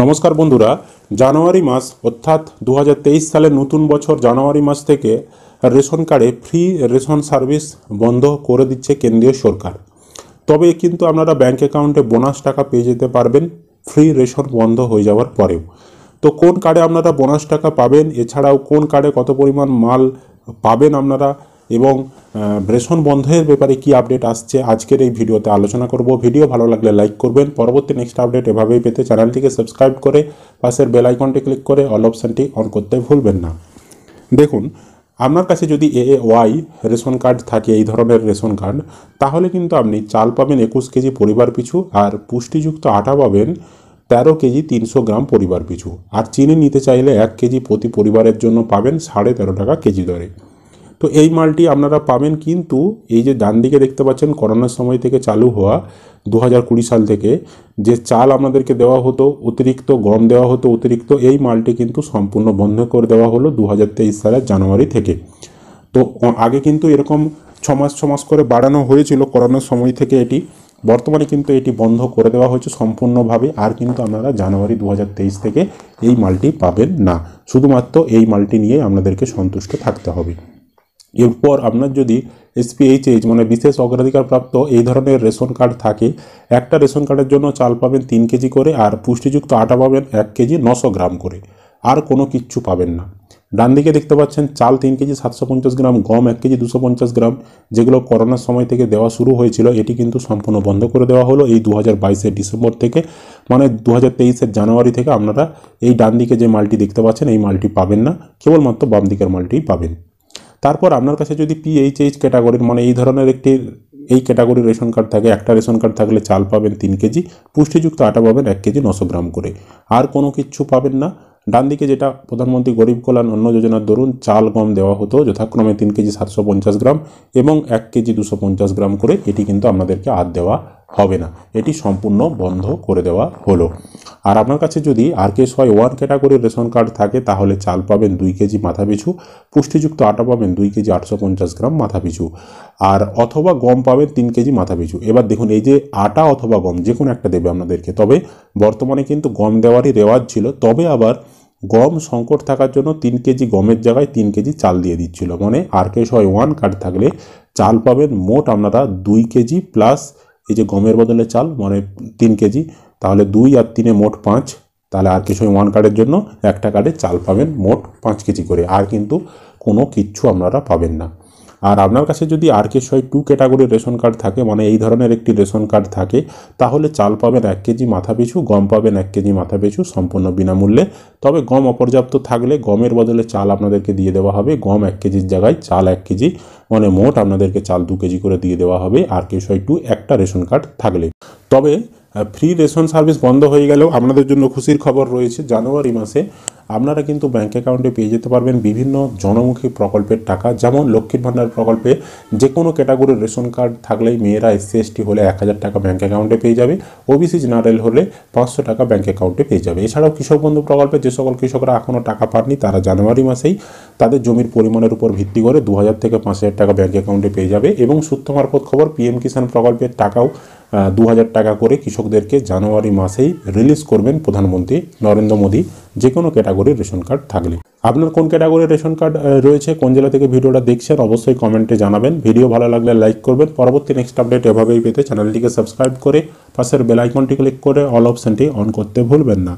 নমস্কার বন্ধুরা জানুয়ারি মাস অর্থাৎ দু সালের নতুন বছর জানুয়ারি মাস থেকে রেশন কার্ডে ফ্রি রেশন সার্ভিস বন্ধ করে দিচ্ছে কেন্দ্রীয় সরকার তবে কিন্তু আপনারা ব্যাঙ্ক অ্যাকাউন্টে বোনাস টাকা পেয়ে যেতে পারবেন ফ্রি রেশন বন্ধ হয়ে যাওয়ার পরেও তো কোন কার্ডে আপনারা বোনাস টাকা পাবেন এছাড়াও কোন কার্ডে কত পরিমাণ মাল পাবেন আপনারা এবং রেশন বন্ধের ব্যাপারে কি আপডেট আসছে আজকের এই ভিডিওতে আলোচনা করব ভিডিও ভালো লাগলে লাইক করবেন পরবর্তী নেক্সট আপডেট এভাবেই পেতে চ্যানেলটিকে সাবস্ক্রাইব করে পাশের বেল আইকনটি ক্লিক করে অল অপশানটি অন করতে ভুলবেন না দেখুন আপনার কাছে যদি এ ওয়াই রেশন কার্ড থাকে এই ধরনের রেশন কার্ড তাহলে কিন্তু আপনি চাল পাবেন একুশ কেজি পরিবার পিছু আর পুষ্টিযুক্ত আটা পাবেন তেরো কেজি তিনশো গ্রাম পরিবার পিছু আর চিনি নিতে চাইলে এক কেজি প্রতি পরিবারের জন্য পাবেন সাড়ে তেরো টাকা কেজি দরে তো এই মালটি আপনারা পাবেন কিন্তু এই যে ডান দিকে দেখতে পাচ্ছেন করোনার সময় থেকে চালু হওয়া দু হাজার সাল থেকে যে চাল আমাদেরকে দেওয়া হতো অতিরিক্ত গম দেওয়া হতো অতিরিক্ত এই মালটি কিন্তু সম্পূর্ণ বন্ধ করে দেওয়া হলো দু সালের জানুয়ারি থেকে তো আগে কিন্তু এরকম ছমাস ছমাস করে বাড়ানো হয়েছিল করোনার সময় থেকে এটি বর্তমানে কিন্তু এটি বন্ধ করে দেওয়া হয়েছে সম্পূর্ণভাবে আর কিন্তু আপনারা জানুয়ারি দু থেকে এই মালটি পাবেন না শুধুমাত্র এই মালটি নিয়ে আপনাদেরকে সন্তুষ্ট থাকতে হবে এরপর আপনার যদি এসপিএইচএইচ মানে বিশেষ অগ্রাধিকারপ্রাপ্ত এই ধরনের রেশন কার্ড থাকে একটা রেশন কার্ডের জন্য চাল পাবেন তিন কেজি করে আর পুষ্টিযুক্ত আটা পাবেন এক কেজি নশো গ্রাম করে আর কোনো কিচ্ছু পাবেন না ডান দিকে দেখতে পাচ্ছেন চাল তিন কেজি সাতশো পঞ্চাশ গ্রাম গম এক কেজি দুশো পঞ্চাশ গ্রাম যেগুলো করোনার সময় থেকে দেওয়া শুরু হয়েছিল এটি কিন্তু সম্পূর্ণ বন্ধ করে দেওয়া হলো এই দু হাজার বাইশের ডিসেম্বর থেকে মানে দু হাজার তেইশের জানুয়ারি থেকে আপনারা এই ডান দিকে যে মালটি দেখতে পাচ্ছেন এই মালটি পাবেন না কেবলমাত্র বাম দিকের মালটিই পাবেন তারপর আপনার কাছে যদি পিএইচএইচ ক্যাটাগরির মানে এই ধরনের একটি এই ক্যাটাগরির রেশন কার্ড থাকে একটা রেশন কার্ড থাকলে চাল পাবেন তিন কেজি পুষ্টিযুক্ত আটা পাবেন এক কেজি নশো গ্রাম করে আর কোনো কিচ্ছু পাবেন না ডান দিকে যেটা প্রধানমন্ত্রী গরিব কল্যাণ অন্ন যোজনার দরুন চাল গম দেওয়া হতো যথাক্রমে তিন কেজি সাতশো পঞ্চাশ গ্রাম এবং এক কেজি দুশো পঞ্চাশ গ্রাম করে এটি কিন্তু আমাদেরকে আর দেওয়া হবে না এটি সম্পূর্ণ বন্ধ করে দেওয়া হলো আর আপনার কাছে যদি আর কে ছয় ওয়ান ক্যাটাগরির রেশন কার্ড থাকে তাহলে চাল পাবেন দুই কেজি মাথাপিছু পুষ্টিযুক্ত আটা পাবেন দুই কেজি আটশো পঞ্চাশ গ্রাম মাথাপিছু আর অথবা গম পাবেন তিন কেজি মাথাপিছু এবার দেখুন এই যে আটা অথবা গম যে কোনো একটা দেবে আপনাদেরকে তবে বর্তমানে কিন্তু গম দেওয়ারই রেওয়াজ ছিল তবে আবার গম সংকট থাকার জন্য তিন কেজি গমের জায়গায় তিন কেজি চাল দিয়ে দিচ্ছিল মানে আর কে ছয় ওয়ান কার্ড থাকলে চাল পাবেন মোট আপনারা দুই কেজি প্লাস এই যে গমের বদলে চাল মানে তিন কেজি তাহলে দুই আর তিনে মোট পাঁচ তাহলে আর কিছু ওয়ান কার্ডের জন্য একটা কার্ডে চাল পাবেন মোট পাঁচ কেজি করে আর কিন্তু কোনো কিচ্ছু আপনারা পাবেন না আর আপনার কাছে যদি আর কে ছয় টু ক্যাটাগরির রেশন কার্ড থাকে মানে এই ধরনের একটি রেশন কার্ড থাকে তাহলে চাল পাবেন এক কেজি মাথা পিছু গম পাবেন এক কেজি মাথা পিছু সম্পূর্ণ বিনামূল্যে তবে গম অপর্যাপ্ত থাকলে গমের বদলে চাল আপনাদেরকে দিয়ে দেওয়া হবে গম এক কেজির জায়গায় চাল এক কেজি মানে মোট আপনাদেরকে চাল দু কেজি করে দিয়ে দেওয়া হবে আর কে ছয় টু একটা রেশন কার্ড থাকলে তবে ফ্রি রেশন সার্ভিস বন্ধ হয়ে গেলেও আপনাদের জন্য খুশির খবর রয়েছে জানুয়ারি মাসে আপনারা কিন্তু ব্যাঙ্ক অ্যাকাউন্টে পেয়ে যেতে পারবেন বিভিন্ন জনমুখী প্রকল্পের টাকা যেমন লক্ষ্মীর ভাণ্ডার প্রকল্পে যে কোনো ক্যাটাগরির রেশন কার্ড থাকলেই মেয়েরা এসসি এসটি হলে এক হাজার টাকা ব্যাঙ্ক অ্যাকাউন্টে পেয়ে যাবে ওবিসি জেনারেল হলে পাঁচশো টাকা ব্যাঙ্ক অ্যাকাউন্টে পেয়ে যাবে এছাড়াও কৃষক বন্ধু প্রকল্পে যে সকল কৃষকরা এখনও টাকা পাননি তারা জানুয়ারি মাসেই তাদের জমির পরিমাণের উপর ভিত্তি করে দু হাজার থেকে পাঁচ হাজার টাকা ব্যাঙ্ক অ্যাকাউন্টে পেয়ে যাবে এবং সূত্র মারফত খবর পিএম কিষাণ প্রকল্পের টাকাও দু টাকা করে কৃষকদেরকে জানুয়ারি মাসেই রিলিজ করবেন প্রধানমন্ত্রী নরেন্দ্র মোদী যে কোনো ক্যাটাগরির রেশন কার্ড থাকলে আপনার কোন ক্যাটাগরির রেশন কার্ড রয়েছে কোন জেলা থেকে ভিডিওটা দেখছেন অবশ্যই কমেন্টে জানাবেন ভিডিও ভালো লাগলে লাইক করবেন পরবর্তী নেক্সট আপডেট এভাবেই পেতে চ্যানেলটিকে সাবস্ক্রাইব করে পাশের বেলাইকনটি ক্লিক করে অল অপশানটি অন করতে ভুলবেন না